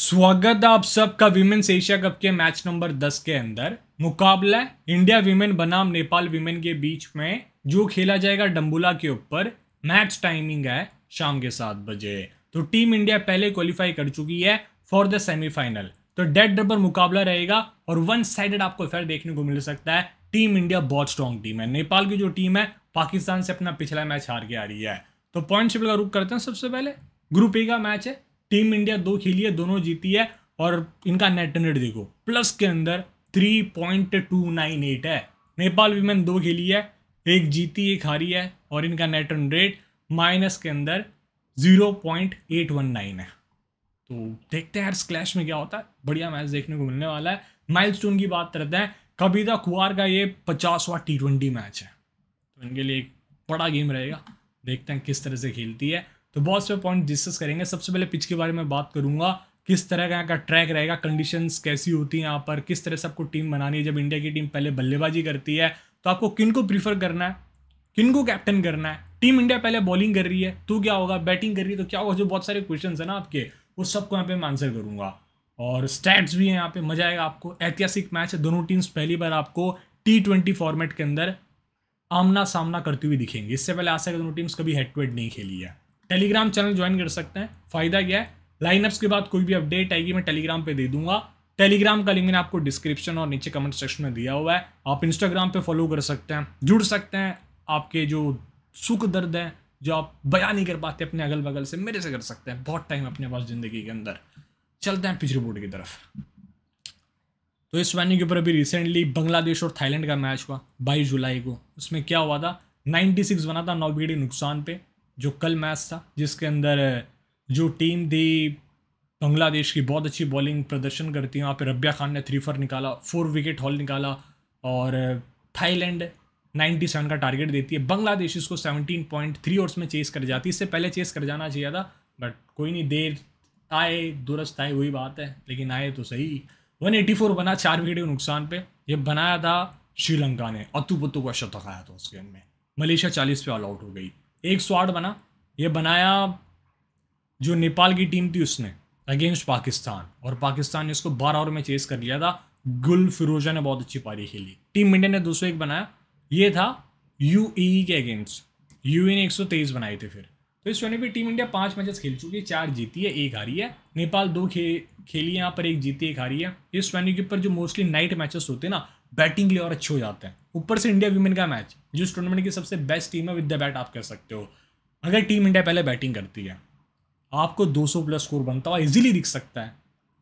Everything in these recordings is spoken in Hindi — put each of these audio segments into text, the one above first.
स्वागत है आप सबका विमेन्स एशिया कप के मैच नंबर 10 के अंदर मुकाबला इंडिया वीमेन बनाम नेपाल वीमेन के बीच में जो खेला जाएगा डम्बुला के ऊपर मैच टाइमिंग है शाम के सात बजे तो टीम इंडिया पहले क्वालिफाई कर चुकी है फॉर द सेमीफाइनल तो डेड डबर मुकाबला रहेगा और वन साइडेड आपको फिर देखने को मिल सकता है टीम इंडिया बहुत स्ट्रॉन्ग टीम है नेपाल की जो टीम है पाकिस्तान से अपना पिछला मैच हार के आ रही है तो पॉइंट शिपल का रुख करते हैं सबसे पहले ग्रुप ए का मैच है टीम इंडिया दो खेली है दोनों जीती है और इनका नेट रेट देखो प्लस के अंदर three point two nine eight है नेपाल वीमेन दो खेली है एक जीती एक हारी है और इनका नेट रेट माइनस के अंदर zero point eight one nine है तो देखते हैं यार में क्या होता है बढ़िया मैच देखने को मिलने वाला है माइलस्टोन की बात करते हैं कबीदा कुआर का ये पचासवा टी ट्वेंटी मैच है तो इनके लिए एक बड़ा गेम रहेगा देखते हैं किस तरह से खेलती है तो बहुत से पॉइंट डिस्कस करेंगे सबसे पहले पिच के बारे में बात करूँगा किस तरह का यहाँ का ट्रैक रहेगा कंडीशंस कैसी होती हैं यहाँ पर किस तरह से आपको टीम बनानी है जब इंडिया की टीम पहले बल्लेबाजी करती है तो आपको किन को प्रीफर करना है किन को कैप्टन करना है टीम इंडिया पहले बॉलिंग कर रही है तो क्या होगा बैटिंग कर रही है तो क्या होगा जो बहुत सारे क्वेश्चन है ना आपके वो सबको यहाँ पे मैं आंसर करूंगा और स्टैट्स भी हैं यहाँ पे मजा आएगा आपको ऐतिहासिक मैच है दोनों टीम्स पहली बार आपको टी ट्वेंटी फॉर्मेट के अंदर आमना सामना करती हुई दिखेंगी इससे पहले आशा दोनों टीम्स कभी हेड टू हेड नहीं खेली है टेलीग्राम चैनल ज्वाइन कर सकते हैं फ़ायदा क्या है लाइनअप्स के बाद कोई भी अपडेट आएगी मैं टेलीग्राम पे दे दूंगा टेलीग्राम का लिंक मैंने आपको डिस्क्रिप्शन और नीचे कमेंट सेक्शन में दिया हुआ है आप इंस्टाग्राम पे फॉलो कर सकते हैं जुड़ सकते हैं आपके जो सुख दर्द हैं जो आप बया नहीं कर पाते अपने अगल बगल से मेरे से कर सकते हैं बहुत टाइम अपने पास ज़िंदगी के अंदर चलते हैं पिच बोर्ड की तरफ तो इस वैन्यू के ऊपर अभी रिसेंटली बांग्लादेश और थाईलैंड का मैच हुआ बाईस जुलाई को उसमें क्या हुआ था 96 बना था नौ विकेट के नुकसान पे जो कल मैच था जिसके अंदर जो टीम थी बांग्लादेश की बहुत अच्छी बॉलिंग प्रदर्शन करती है वहाँ पर रबिया खान ने थ्री फोर निकाला फोर विकेट हॉल निकाला और थाईलैंड 97 का टारगेट देती है बांग्लादेश इसको सेवनटीन पॉइंट थ्री ओवर्स में चेस कर जाती है इससे पहले चेस कर जाना चाहिए था बट कोई नहीं देर आए दुरुस्त आए वही बात है लेकिन आए तो सही 184 बना चार विकेट के नुकसान पे ये बनाया था श्रीलंका ने अतुपतु का शतक आया था उस गेम में मलेशिया चालीस पे ऑल आउट हो गई एक स्वाड बना ये बनाया जो नेपाल की टीम थी उसने अगेंस्ट पाकिस्तान और पाकिस्तान ने इसको बारह ओवर में चेस कर लिया था गुल फिरोजा ने बहुत अच्छी पारी खेली टीम इंडिया ने दो सौ एक बनाया ये था यू e के अगेंस्ट यू e ने एक सौ तेईस बनाए थे फिर तो इस टूर्नामेंट में टीम इंडिया पाँच मैचेस खेल चुकी है चार जीती है एक हारी है नेपाल दो खे खेली यहाँ पर एक जीती एक हारी है इस टूर्नामेंट के ऊपर जो मोस्टली नाइट मैचेस होते हैं ना बैटिंग के लिए और अच्छे हो जाते हैं ऊपर से इंडिया वीमेन का मैच जिस टूर्नामेंट की सबसे बेस्ट टीम है विद द बैट आप कर सकते हो अगर टीम इंडिया पहले बैटिंग करती है आपको 200 प्लस स्कोर बनता हुआ इजीली दिख सकता है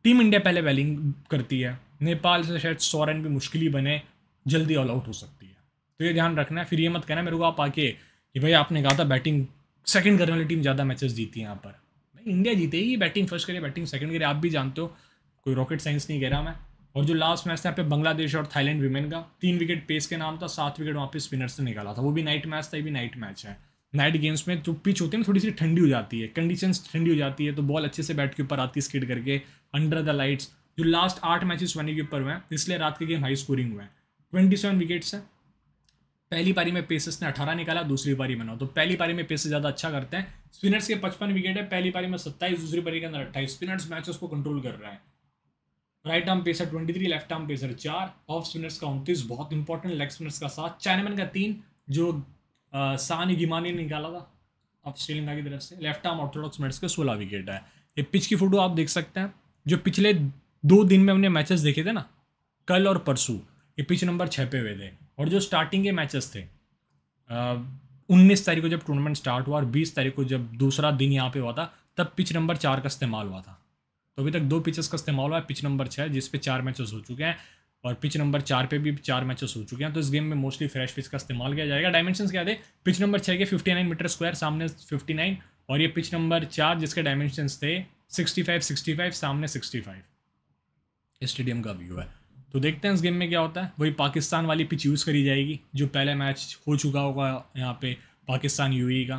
टीम इंडिया पहले बैलिंग करती है नेपाल से शायद सौ रन भी मुश्किल ही बने जल्दी ऑल आउट हो सकती है तो ये ध्यान रखना है फिर ये मत कहना मेरे को आप आके कि भाई आपने कहा था बैटिंग सेकंड करने वाली टीम ज़्यादा मैचेस जीती है यहाँ पर भाई इंडिया ही बैटिंग फर्स्ट करे बैटिंग सेकंड करे आप भी जानते हो कोई रॉकेट साइंस नहीं कह रहा मैं और जो लास्ट मैच था यहाँ पे बांग्लादेश और थाईलैंड वीमेन का तीन विकेट पेस के नाम था सात विकेट वहाँ पे स्पिनर्स से निकाला था वो भी नाइट मैच था ये भी नाइट मैच है नाइट गेम्स में जो पिच होती है ना थोड़ी सी ठंडी हो जाती है कंडीशन ठंडी हो जाती है तो बॉल अच्छे से बैट के ऊपर आती है स्किड करके अंडर द लाइट्स जो लास्ट आठ मैचेस वनडे के ऊपर हुए हैं इसलिए रात के गेम हाई स्कोरिंग हुए हैं ट्वेंटी सेवन विकेट्स हैं पहली पारी में पेसेस ने अठारह निकाला दूसरी पारी में नौ तो पहली पारी में पेसेस ज़्यादा अच्छा करते हैं स्पिनर्स के पचपन विकेट है पहली पारी में सत्ताईस दूसरी पारी के अंदर अट्ठाईस स्पिनर्स मैचेस को कंट्रोल कर रहे हैं right arm pacer twenty three left arm pacer चार ऑफ स्पिनर्स का उनतीस बहुत इंपॉर्टेंट लेग स्पिनर्स का सात चाइनामैन का तीन जो सानी गिमानी ने निकाला था अब श्रीलंका की तरफ से लेफ्ट आर्म ऑर्थोडॉक्स मेट्स के सोलह विकेट है ये पिच की फोटो आप देख सकते हैं जो पिछले दो दिन में हमने मैचेस देखे थे ना कल और परसों ये पिच नंबर छः पे हुए थे और जो स्टार्टिंग के मैचेस थे उन्नीस तारीख को जब टूर्नामेंट स्टार्ट हुआ और बीस तारीख को जब दूसरा दिन यहाँ पे हुआ था तब पिच नंबर चार का इस्तेमाल हुआ था तो अभी तक दो पिचेस का इस्तेमाल हुआ है पिच नंबर छः जिस पे चार मैचेस हो चुके हैं और पिच नंबर चार पे भी चार मैचेस हो चुके हैं तो इस गेम में मोस्टली फ्रेश पिच का इस्तेमाल किया जाएगा डायमेंशन क्या थे पिच नंबर छः के फिफ्टी मीटर स्क्वायर सामने फिफ्टी और ये पिच नंबर चार जिसके डायमेंशन थे सिक्सटी फाइव सामने सिक्सटी स्टेडियम का व्यू है तो देखते हैं इस गेम में क्या होता है वही पाकिस्तान वाली पिच यूज़ करी जाएगी जो पहले मैच हो चुका होगा यहाँ पे पाकिस्तान यूएई e का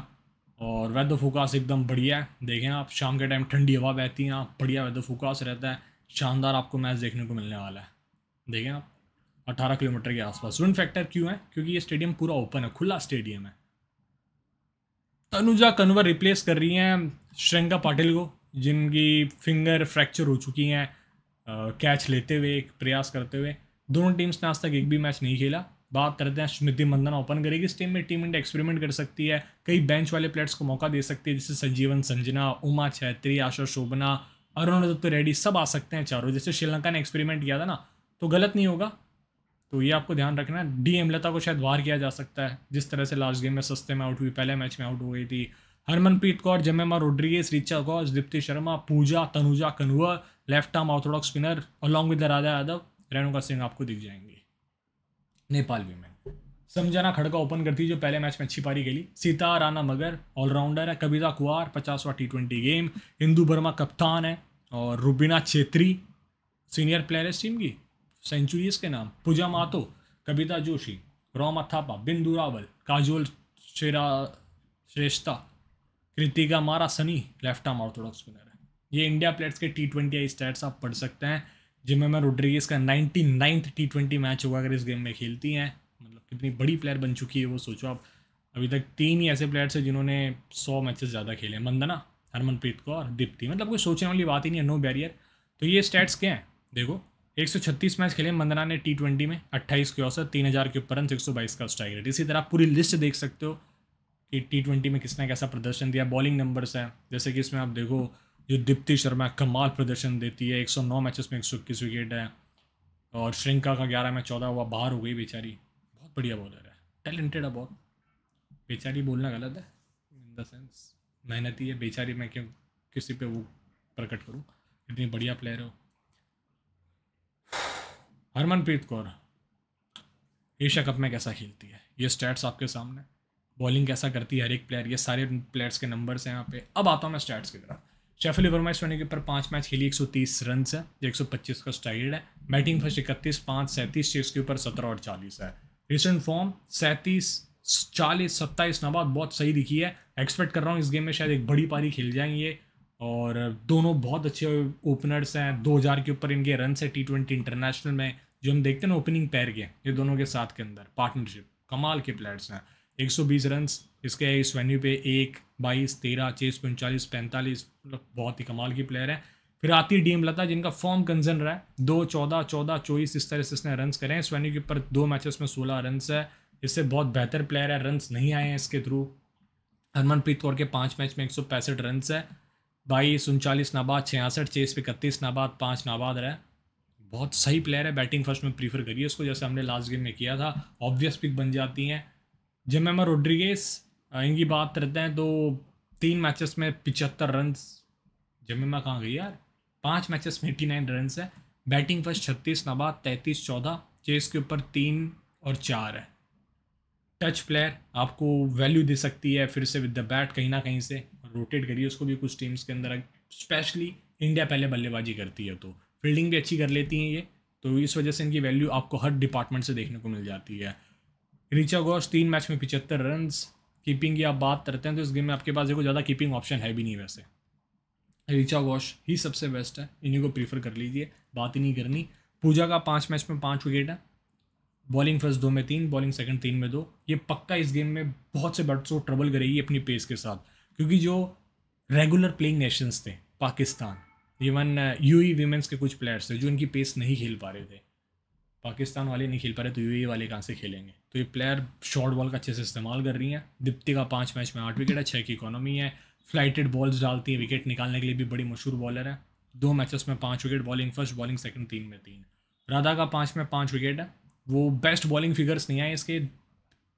और वेदर फोकास एकदम बढ़िया है देखें आप शाम के टाइम ठंडी हवा बहती है आप बढ़िया वेदर फोकास रहता है शानदार आपको मैच देखने को मिलने वाला है देखें आप अठारह किलोमीटर के आसपास विन तो फैक्टर क्यों है क्योंकि ये स्टेडियम पूरा ओपन है खुला स्टेडियम है तनुजा कन्वर रिप्लेस कर रही हैं श्रृंगा पाटिल को जिनकी फिंगर फ्रैक्चर हो चुकी हैं कैच लेते हुए एक प्रयास करते हुए दोनों टीम्स ने आज तक एक भी मैच नहीं खेला बात करते हैं स्मृति मंदना ओपन करेगी इस टीम में टीम इंडिया एक्सपेरिमेंट कर सकती है कई बेंच वाले प्लेयर्स को मौका दे सकती है जैसे संजीवन संजना उमा छैत्री आशा शोभना अरुण दत्त तो रेड्डी सब आ सकते हैं चारों जैसे श्रीलंका ने एक्सपेरिमेंट किया था ना तो गलत नहीं होगा तो ये आपको ध्यान रखना है डी एमलता को शायद वार किया जा सकता है जिस तरह से लास्ट गेम में सस्ते में आउट हुई पहले मैच में आउट हो गई थी Harmanpreet Kaur Jemimah Rodrigues Richa Ghosh Deepti Sharma Pooja Tanuja Kanwar left arm orthodox spinner along with Radha Yadav Renuka Singh आपको दिख जाएंगे नेपाल वीमेन समझाना खड़का ओपन करती है जो पहले मैच में अच्छी पारी खेली सीता राना मगर ऑलराउंडर है कबीता कुआर पचासवा T twenty game Indu Barma कप्तान है और रुबीना छेत्री सीनियर प्लेयर है टीम की सेंचुरीज के नाम पूजा मातो कविता जोशी रोमा थापा बिंदु रावल काजोल शेरा Shrestha Kritika Marasini left arm orthodox spinner है ये इंडिया प्लेयर्स के टी ट्वेंटी आई स्टैट्स आप पढ़ सकते हैं जिमेमा रोड्रिगेस का ninety ninth T twenty match होगा अगर इस गेम में खेलती हैं मतलब कितनी बड़ी प्लेयर बन चुकी है वो सोचो आप अभी तक तीन ही ऐसे प्लेयर्स हैं जिन्होंने सौ मैचेस ज़्यादा खेले हैं मंदना हरमनप्रीत कौर दीप्ति मतलब कोई सोचने वाली बात ही नहीं है नो बैरियर तो ये स्टैट्स क्या हैं देखो एक सौ छत्तीस मैच खेले मंदना ने टी ट्वेंटी में अट्ठाईस के औसत तीन हज़ार के ऊपर सौ बाईस का स्ट्राइक रेट इसी तरह पूरी लिस्ट देख सकते हो कि टी ट्वेंटी में किसने कैसा प्रदर्शन दिया बॉलिंग नंबर्स हैं जैसे कि इसमें आप देखो जो दीप्ति शर्मा कमाल प्रदर्शन देती है 109 मैचेस में एक विकेट है और श्रृंखला का 11 में 14 हुआ बाहर हो गई बेचारी बहुत बढ़िया बॉलर है टैलेंटेड है बहुत बेचारी बोलना गलत है इन द सेंस मेहनती है बेचारी मैं क्यों किसी पे वो प्रकट करूँ इतनी बढ़िया प्लेयर हो हरमनप्रीत कौर एशिया कप में कैसा खेलती है ये स्टैट्स आपके सामने बॉलिंग कैसा करती है हर एक प्लेयर ये सारे प्लेयर्स के नंबर्स हैं यहाँ पे अब आता हूँ मैं स्टैट्स की तरफ शेफिल मैच होने के ऊपर पाँच मैच खेली एक सौ तीस रन है जो पच्चीस का स्टाइल है बैटिंग फर्स्ट इकतीस पाँच सैंतीस चेस के ऊपर सत्रह और चालीस है रिसेंट फॉर्म सैंतीस चालीस सत्ताईस नवाद बहुत सही दिखी है एक्सपेक्ट कर रहा हूँ इस गेम में शायद एक बड़ी पारी खेल जाएंगे और दोनों बहुत अच्छे ओपनर्स हैं दो हज़ार के ऊपर इनके रन है टी ट्वेंटी इंटरनेशनल में जो हम देखते हैं ना ओपनिंग पैर के ये दोनों के साथ के अंदर पार्टनरशिप कमाल के प्लेयर्स हैं एक सौ बीस रन इसके इस वेन्यू पे एक बाईस तेरह चेस उनचालीस पैंतालीस मतलब बहुत ही कमाल की प्लेयर है फिर आती है डीम लता जिनका फॉर्म कंजन रहा है दो चौदह चौदह चौबीस इस तरह से इसने रन करे हैं इस वेन्यू के ऊपर दो मैचेस में सोलह रन है इससे बहुत बेहतर प्लेयर है रन नहीं आए हैं इसके थ्रू हरमनप्रीत कौर के पाँच मैच में एक सौ पैंसठ रन है बाईस उनचालीस नाबाद छियासठ चेस पे इकतीस नाबाद पाँच नाबाद रहे बहुत सही प्लेयर है बैटिंग फर्स्ट में प्रीफर करिए उसको जैसे हमने लास्ट गेम में किया था ऑब्वियस पिक बन जाती हैं जमेमा रोड्रिगेस इनकी बात करते हैं तो तीन मैचेस में पिचहत्तर रन जमीमा कहाँ गई यार पाँच मैचेस में एटी नाइन रन है बैटिंग फर्स्ट छत्तीस नबा तैंतीस चौदह चेस के ऊपर तीन और चार है टच प्लेयर आपको वैल्यू दे सकती है फिर से विद द बैट कहीं ना कहीं से रोटेट करिए उसको भी कुछ टीम्स के अंदर स्पेशली इंडिया पहले बल्लेबाजी करती है तो फील्डिंग भी अच्छी कर लेती हैं ये तो इस वजह से इनकी वैल्यू आपको हर डिपार्टमेंट से देखने को मिल जाती है रिचा घोष तीन मैच में पिचहत्तर रन कीपिंग की आप बात करते हैं तो इस गेम में आपके पास देखो ज़्यादा कीपिंग ऑप्शन है भी नहीं वैसे रिचा वॉश ही सबसे बेस्ट है इन्हीं को प्रीफर कर लीजिए बात ही नहीं करनी पूजा का पाँच मैच में पाँच विकेट है बॉलिंग फर्स्ट दो में तीन बॉलिंग सेकंड तीन में दो ये पक्का इस गेम में बहुत से बैट्स को ट्रबल करेगी अपनी पेस के साथ क्योंकि जो रेगुलर प्लेइंग नेशंस थे Pakistan even U E women's के कुछ प्लेयर्स थे जो इनकी पेस नहीं खेल पा रहे थे पाकिस्तान वाले नहीं खेल पा रहे तो यू e वाले कहाँ से खेलेंगे तो ये प्लेयर शॉर्ट बॉल का अच्छे से इस्तेमाल कर रही हैं दिप्ति का पाँच मैच में आठ विकेट है छः की इकोनॉमी है फ्लाइटेड बॉल्स डालती हैं विकेट निकालने के लिए भी बड़ी मशहूर बॉलर है दो मैचेस में पाँच wicket bowling first bowling second तीन में तीन राधा का पाँच में पाँच विकेट है वो बेस्ट बॉलिंग फिगर्स नहीं आए इसके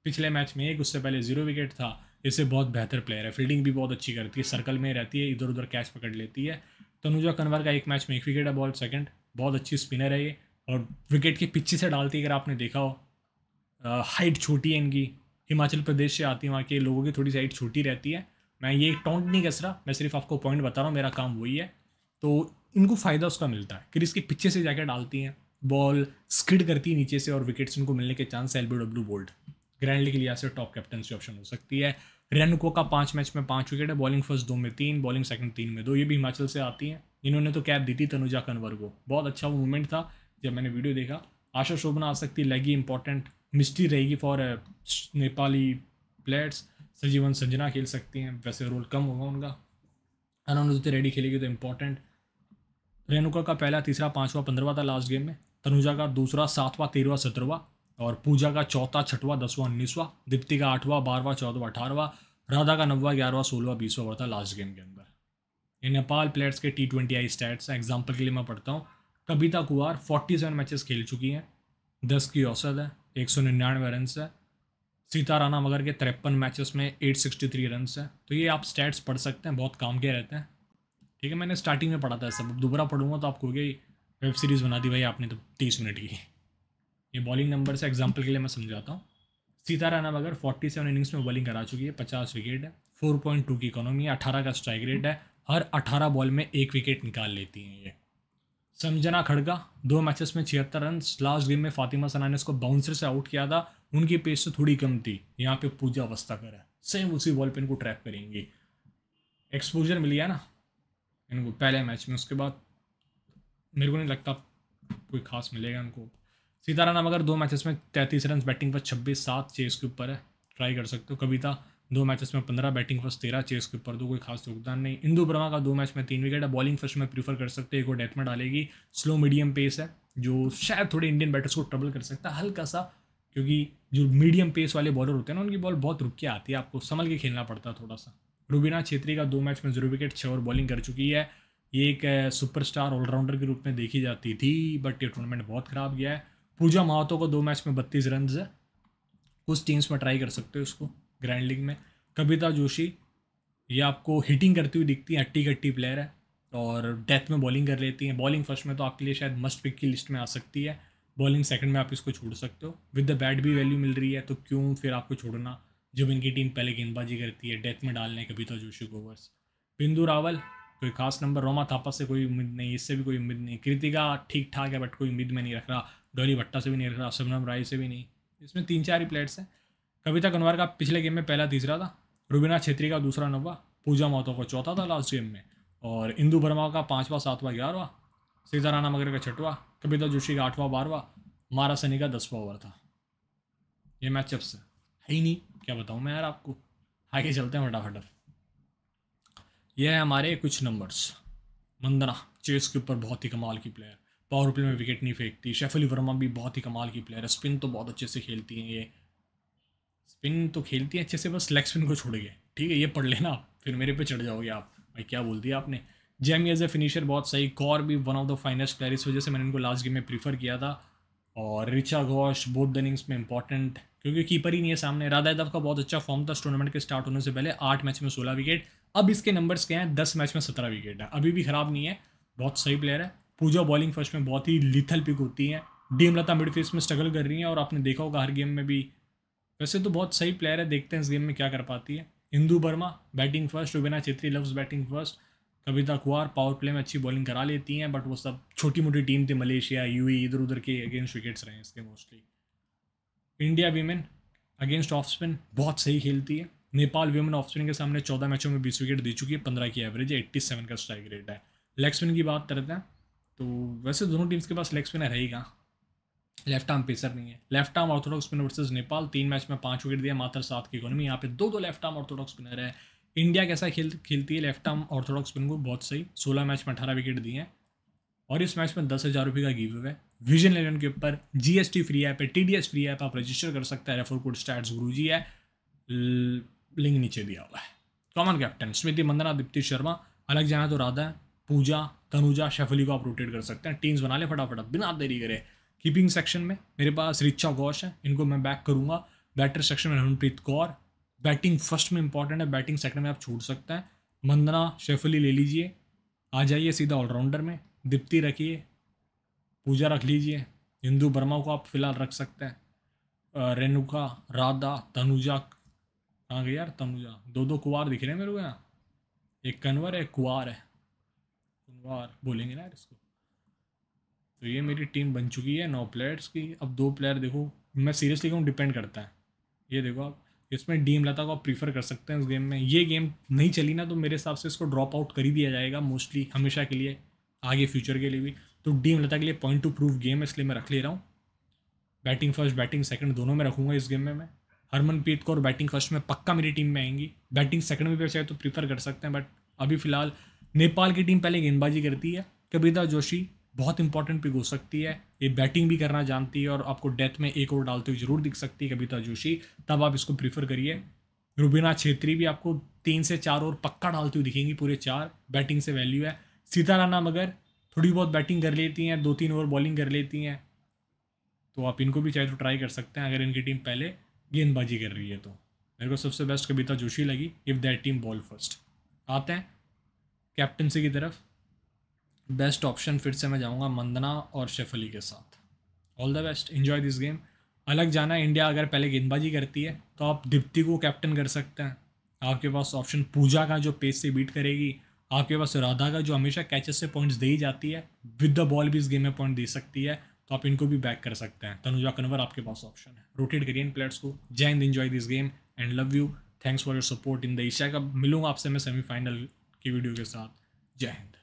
पिछले मैच में एक उससे पहले जीरो विकेट था इससे बहुत बेहतर प्लेयर है फील्डिंग भी बहुत अच्छी करती है सर्कल में रहती है इधर उधर कैच पकड़ लेती है तनुजा कन्वर का एक मैच में एक विकेट है बॉल सेकंड बहुत अच्छी स्पिनर है ये और विकेट के पीछे से डालती अगर आपने देखा हो हाइट छोटी है इनकी हिमाचल प्रदेश से आती है वहाँ के लोगों की थोड़ी सी हाइट छोटी रहती है मैं ये टॉन्ट नहीं कस रहा मैं सिर्फ आपको पॉइंट बता रहा हूँ मेरा काम वही है तो इनको फ़ायदा उसका मिलता है क्रिस के पीछे से जाकर डालती हैं बॉल स्किड करती है नीचे से और विकेट्स उनको मिलने के chance L B W bowled grand league लिहाज से टॉप कैप्टनसी ऑप्शन हो सकती है रेनको का पाँच मैच में पाँच विकेट है बॉलिंग फर्स्ट दो में तीन बॉलिंग सेकंड तीन में दो ये भी हिमाचल से आती हैं इन्होंने तो कैप दी थी तनुजा कन्वर को बहुत अच्छा वो मूवमेंट था जब मैंने वीडियो देखा आशा शोभना आ सकती लगी इंपॉर्टेंट मिस्ट्री रहेगी for uh, Nepali players Sajeevan Sajana खेल सकती हैं वैसे रोल कम होगा उनका अनानुजते रेडी खेलेगी तो इम्पॉर्टेंट रेणुका का पहला तीसरा पाँचवा पंद्रहवा था लास्ट गेम में तनुजा का दूसरा सातवां तेरहवा सत्रहवा और पूजा का चौथा छठवा दसवां उन्नीसवा दीप्ति का आठवां बारहवां चौदवा अठारहवा राधा का नौवा ग्यारहवा सोलहवा बीसवा हुआ था लास्ट गेम के अंदर ये नेपाल प्लेयर्स के टी ट्वेंटी आई स्टैट्स हैं एग्जाम्पल के लिए मैं पढ़ता हूँ Kabita Kumar forty seven matches खेल चुकी हैं दस की औसत है एक सौ निन्यानवे रन है सीता राना मगर के तिरपन मैचेस में एट सिक्सटी थ्री रन है तो ये आप स्टैट्स पढ़ सकते हैं बहुत काम के रहते हैं ठीक है मैंने स्टार्टिंग में पढ़ा था सब दोबारा पढ़ूंगा तो आपको ये वेब सीरीज़ बना दी भाई आपने तो तीस मिनट की ये बॉलिंग नंबर से एग्जाम्पल के लिए मैं समझाता हूँ Sita Rana Magar forty seven innings में बॉलिंग करा चुकी है पचास विकेट है फोर पॉइंट टू की इकोनॉमी है अठारह का स्ट्राइक रेट है हर अठारह बॉल में एक विकेट निकाल लेती हैं ये समझना खड़गा दो मैचेस में छिहत्तर रन लास्ट गेम में फातिमा सना ने उसको बाउंसर से आउट किया था उनकी पेस तो थोड़ी कम थी यहाँ पे पूजा अवस्था कर है सेम उसी बॉल पे इनको ट्रैप करेंगे एक्सपोजर मिल गया ना इनको पहले मैच में उसके बाद मेरे को नहीं लगता कोई खास मिलेगा इनको सीताराम अगर दो मैचेस में तैंतीस रन बैटिंग पर छब्बीस सात छः इसके ऊपर है ट्राई कर सकते हो कविता दो मैचेस में पंद्रह बैटिंग फर्स्ट तेरह चेस के ऊपर दो कोई खास योगदान नहीं इंदू वर्मा का दो मैच में तीन विकेट है बॉलिंग फर्स्ट में प्रीफर कर सकते हैं एक वो डेथ में डालेगी स्लो मीडियम पेस है जो शायद थोड़े इंडियन बैटर्स को ट्रबल कर सकता है हल्का सा क्योंकि जो मीडियम पेस वाले बॉलर होते हैं ना उनकी बॉल बहुत रुक के आती है आपको संभल के खेलना पड़ता है थोड़ा सा रूबीना छेत्री का दो मैच में जीरो विकेट छः ओवर बॉलिंग कर चुकी है ये एक सुपरस्टार ऑलराउंडर के रूप में देखी जाती थी बट ये टूर्नामेंट बहुत ख़राब गया है पूजा महातो को दो मैच में बत्तीस रन है कुछ टीम्स में ट्राई कर सकते हो उसको ग्रैंड लीग में कविता जोशी ये आपको हिटिंग करती हुई दिखती हैं अट्टी कट्टी प्लेयर है और डेथ में बॉलिंग कर लेती हैं बॉलिंग फर्स्ट में तो आपके लिए शायद मस्ट पिक की लिस्ट में आ सकती है बॉलिंग सेकंड में आप इसको छोड़ सकते हो विद द बैट भी वैल्यू मिल रही है तो क्यों फिर आपको छोड़ना जब इनकी टीम पहले गेंदबाजी करती है डेथ में डालने कविता जोशी को ओवर्स बिंदु रावल कोई खास नंबर रोमा थापा से कोई उम्मीद नहीं इससे भी कोई उम्मीद नहीं कृतिका ठीक ठाक है बट कोई उम्मीद में नहीं रख रहा डोली भट्टा से भी नहीं रख रहा शबनम राय से भी नहीं इसमें तीन चार ही प्लेयर्स हैं कविता कनवार का पिछले गेम में पहला तीसरा था रुबीना छेत्री का दूसरा नब्बा पूजा मोहतो का चौथा था लास्ट गेम में और इंदू वर्मा का पाँचवा सातवा ग्यारहवा सीता राणा मगर का छठवा कविता तो जोशी का आठवां बारहवा मारा सनी का दसवा ओवर था ये मैच जब से है ही नहीं क्या बताऊँ मैं यार आपको आगे चलते हैं फटाफट ये है हमारे कुछ नंबर्स मंदना चेस के ऊपर बहुत ही कमाल की प्लेयर पावर प्ले में विकेट नहीं फेंकती शेफली वर्मा भी बहुत ही कमाल की प्लेयर है स्पिन तो बहुत अच्छे से खेलती हैं ये स्पिन तो खेलती है अच्छे से बस लेग स्पिन को छोड़ गए ठीक है ये पढ़ लेना फिर मेरे पे चढ़ जाओगे आप भाई क्या बोल दिया आपने जेमी एज ए फिनिशर बहुत सही कौर भी one of the finest player इस वजह से मैंने इनको लास्ट गेम में प्रीफर किया था और Richa Ghosh both the innings में इंपॉर्टेंट क्योंकि कीपर ही नहीं है सामने राधा यादव का बहुत अच्छा फॉर्म था टूर्नामेंट के स्टार्ट होने से पहले आठ मैच में सोलह विकेट अब इसके नंबर्स क्या हैं दस मैच में सत्रह विकेट है अभी भी खराब नहीं है बहुत सही प्लेयर है पूजा बॉलिंग फर्स्ट में बहुत ही लिथल पिक होती है डीम लता मिडफील्ड में स्ट्रगल कर रही हैं और आपने देखा होगा हर गेम में भी वैसे तो बहुत सही प्लेयर है देखते हैं इस गेम में क्या कर पाती है Indu Barma batting first Rubina Chhetri loves batting first Kavita Kunwar power play में अच्छी बॉलिंग करा लेती हैं बट वो सब छोटी मोटी टीम थी मलेशिया यू e, इधर उधर के अगेंस्ट विकेट्स रहे हैं इसके mostly India women against off spin बहुत सही खेलती है नेपाल वीमेन ऑफ स्पिन के सामने चौदह मैचों में बीस विकेट दे चुकी है पंद्रह की एवरेज है एट्टी सेवन का स्ट्राइक रेट है लेग स्पिन की बात करते हैं तो वैसे दोनों टीम्स के पास लेग स्पिनर रहेगा लेफ्ट आर्म पेसर नहीं है left arm orthodox spinner versus Nepal तीन मैच में पांच विकेट दिया मात्र सात की इकोनॉमी यहाँ पे दो दो लेफ्ट आर्म ऑर्थोडॉक्स स्पिनर है इंडिया कैसा खेल खेलती है लेफ्ट आर्म ऑर्थोडॉक्स स्पिन को बहुत सही सोलह मैच में अठारह विकेट दिए हैं और इस मैच में दस हज़ार रुपये का गिव है विजन इलेवन के ऊपर जीएसटी फ्री ऐप है एस फ्री ऐप आप रजिस्टर कर सकते हैं रेफर कोड स्टैट्स गुरुजी है लिंक नीचे दिया हुआ है कॉमन कैप्टन स्मृति मंदना दीप्ति शर्मा अलग जाना तो राधा पूजा तनुजा शेफली को आप रोटेट कर सकते हैं टीम्स बना ले फटाफट बिना देरी करे कीपिंग सेक्शन में मेरे पास रिचा घोष है इनको मैं बैक करूँगा बैटर सेक्शन में हरमनप्रीत कौर बैटिंग फर्स्ट में इंपॉर्टेंट है बैटिंग सेकंड में आप छूट सकते हैं मंदना शेफली ले लीजिए आ जाइए सीधा ऑलराउंडर में दीप्ति रखिए पूजा रख लीजिए हिंदू वर्मा को आप फिलहाल रख सकते हैं रेणुका राधा तनुजा कहाँ गई यार तनुजा दो दो कुवार दिख रहे हैं मेरे को यहाँ एक कन्वर है कुंवार है कुंवार बोलेंगे ना यार इसको तो ये मेरी टीम बन चुकी है नौ प्लेयर्स की अब दो प्लेयर देखो मैं सीरियसली कहूँ डिपेंड करता है ये देखो आप इसमें डीम लता को आप प्रीफर कर सकते हैं इस गेम में ये गेम नहीं चली ना तो मेरे हिसाब से इसको ड्रॉप आउट कर ही दिया जाएगा मोस्टली हमेशा के लिए आगे फ्यूचर के लिए भी तो डीम लता के लिए पॉइंट टू प्रूफ गेम है इसलिए मैं रख ले रहा हूँ बैटिंग फर्स्ट बैटिंग सेकंड दोनों में रखूँगा इस गेम में मैं हरमनप्रीत कौर बैटिंग फर्स्ट में पक्का मेरी टीम में आएंगी बैटिंग सेकंड में भी चाहे तो प्रीफर कर सकते हैं बट अभी फिलहाल नेपाल की टीम पहले गेंदबाजी करती है कबीता जोशी बहुत इंपॉर्टेंट पिक हो सकती है ये बैटिंग भी करना जानती है और आपको डेथ में एक ओवर डालते हुए जरूर दिख सकती है कविता तो जोशी तब आप इसको प्रीफर करिए रुबीना छेत्री भी आपको तीन से चार ओवर पक्का डालती हुई दिखेंगी पूरे चार बैटिंग से वैल्यू है सीता राना मगर थोड़ी बहुत बैटिंग कर लेती हैं दो तीन ओवर बॉलिंग कर लेती हैं तो आप इनको भी चाहे तो ट्राई कर सकते हैं अगर इनकी टीम पहले गेंदबाजी कर रही है तो मेरे को सबसे बेस्ट कविता जोशी लगी if that team ball first आते हैं कैप्टनसी की तरफ बेस्ट ऑप्शन फिर से मैं जाऊँगा मंदना और शेफली के साथ all the best enjoy this game अलग जाना इंडिया अगर पहले गेंदबाजी करती है तो आप दिप्ति को कैप्टन कर सकते हैं आपके पास ऑप्शन पूजा का जो पेस से बीट करेगी आपके पास राधा का जो हमेशा कैचेस से पॉइंट्स दे ही जाती है विद द बॉल भी इस गेम में पॉइंट दे सकती है तो आप इनको भी बैक कर सकते हैं तनुजा कन्वर आपके पास ऑप्शन है रोटेट करिए इन प्लेयर्स को जय हिंद enjoy this game and love you thanks for your support in the Asia cup मिलूंगा आपसे मैं सेमीफाइनल की वीडियो के साथ जय हिंद